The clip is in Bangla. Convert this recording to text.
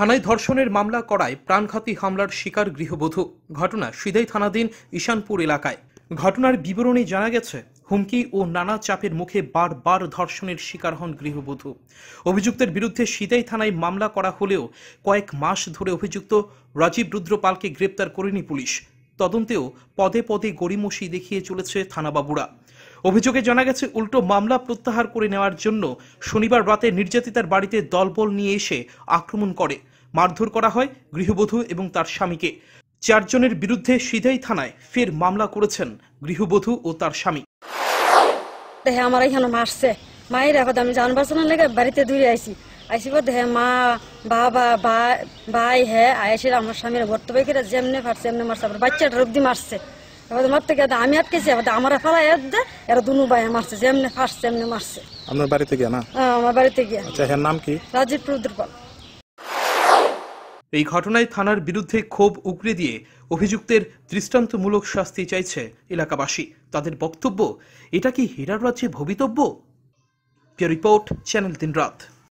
থানায় ধর্ষণের মামলা করায় প্রাণঘাতী হামলার শিকার গৃহবধূ ঘটনা সিদাই থানাধীন ঈশানপুর এলাকায় ঘটনার বিবরণে জানা গেছে হুমকি ও নানা চাপের মুখে বারবার ধর্ষণের শিকার হন গৃহবধূ অভিযুক্তের বিরুদ্ধে সিদাই থানায় মামলা করা হলেও কয়েক মাস ধরে অভিযুক্ত রাজীব রুদ্রপালকে গ্রেপ্তার করেনি পুলিশ তদন্তেও পদে পদে গড়িমসি দেখিয়ে চলেছে থানাবাবুরা অভিযোগে জানা গেছে উল্টো মামলা প্রত্যাহার করে নেওয়ার জন্য শনিবার রাতে নির্যাতিতার বাড়িতে দলবল নিয়ে এসে আক্রমণ করে মারধর করা হয় গৃহবধূ এবং তার স্বামীকে চারজনের বিরুদ্ধে সিধাই থানায় ফের মামলা করেছেন গৃহবধূ ও তার স্বামী দেখে আমার এখানে মারছে মায়ের এখন আমি লেগে বাড়িতে দূরে আইসি মা বাবা ভাই হ্যাঁ আমার স্বামীর বর্তমানে যেমনে পারছে এমনি মারছে আবার বাচ্চাটা মারছে এবার মারতে গিয়ে আমি আটকেছি এবার আমার দে এরা দুনু ভাই মারছে যেমনে ফারছে এমনি মারছে আপনার বাড়িতে না হ্যাঁ, আমার বাড়িতে আচ্ছা নাম কি রাজীব প্রদুরপাল এই ঘটনায় থানার বিরুদ্ধে ক্ষোভ উগড়ে দিয়ে অভিযুক্তের দৃষ্টান্তমূলক শাস্তি চাইছে এলাকাবাসী তাদের বক্তব্য এটা কি হীরার রাজ্যে ভবিতব্য রিপোর্ট চ্যানেল দিন রাত